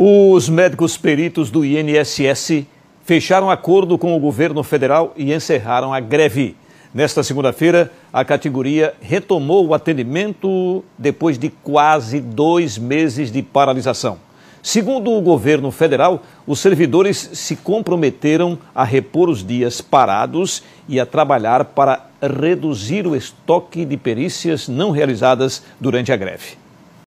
Os médicos peritos do INSS fecharam acordo com o governo federal e encerraram a greve. Nesta segunda-feira, a categoria retomou o atendimento depois de quase dois meses de paralisação. Segundo o governo federal, os servidores se comprometeram a repor os dias parados e a trabalhar para reduzir o estoque de perícias não realizadas durante a greve.